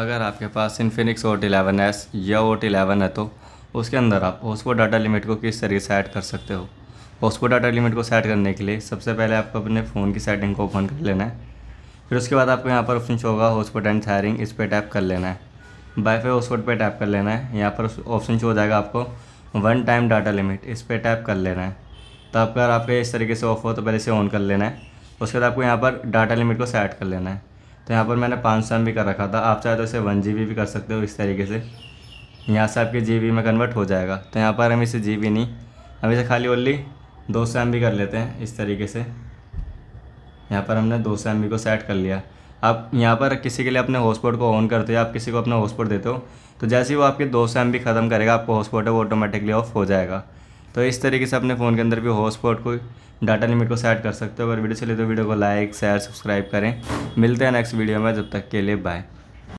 अगर आपके पास इन्फिनिक्स ओट इलेवन एस या ओट इलेवन है तो उसके अंदर आप होस्पो डाटा लिमिट को किस तरीके से ऐड कर सकते हो होस्पो डाटा लिमिट को सेट करने के लिए सबसे पहले आपको अपने फ़ोन की सेटिंग को ओपन कर लेना है फिर उसके बाद आपको यहाँ पर ऑप्शन शो होगा होस्पोट एंड थायरिंग इस पर टैप कर लेना है वाईफाई होस्पोट पर टैप कर लेना है यहाँ पर ऑप्शन शो हो जाएगा आपको वन टाइम डाटा लिमिट इस पर टैप कर लेना है तो आपका अगर आपके इस तरीके से ऑफ हो तो पहले इसे ऑन कर लेना है उसके बाद आपको यहाँ पर डाटा लिमिट को सेट कर लेना है तो यहाँ पर मैंने पाँच सौ भी कर रखा था आप चाहे तो इसे वन जी भी कर सकते हो इस तरीके से यहाँ से आपके जी में कन्वर्ट हो जाएगा तो यहाँ पर हम इसे जी नहीं हम इसे खाली ओनली दो सौ भी कर लेते हैं इस तरीके से यहाँ पर हमने दो सौ को सेट कर लिया आप यहाँ पर किसी के लिए अपने हॉटस्पॉट को ऑन करते हो आप किसी को अपना हॉटस्पॉट देते हो तो जैसे ही वो आपके दो सौ ख़त्म करेगा आपको हॉटस्पॉट है वो ऑटोमेटिकली ऑफ हो जाएगा तो इस तरीके से अपने फ़ोन के अंदर भी हॉटस्पॉट को डाटा लिमिट को सेट कर सकते हो अगर वीडियो चले तो वीडियो को लाइक शेयर सब्सक्राइब करें मिलते हैं नेक्स्ट वीडियो में जब तक के लिए बाय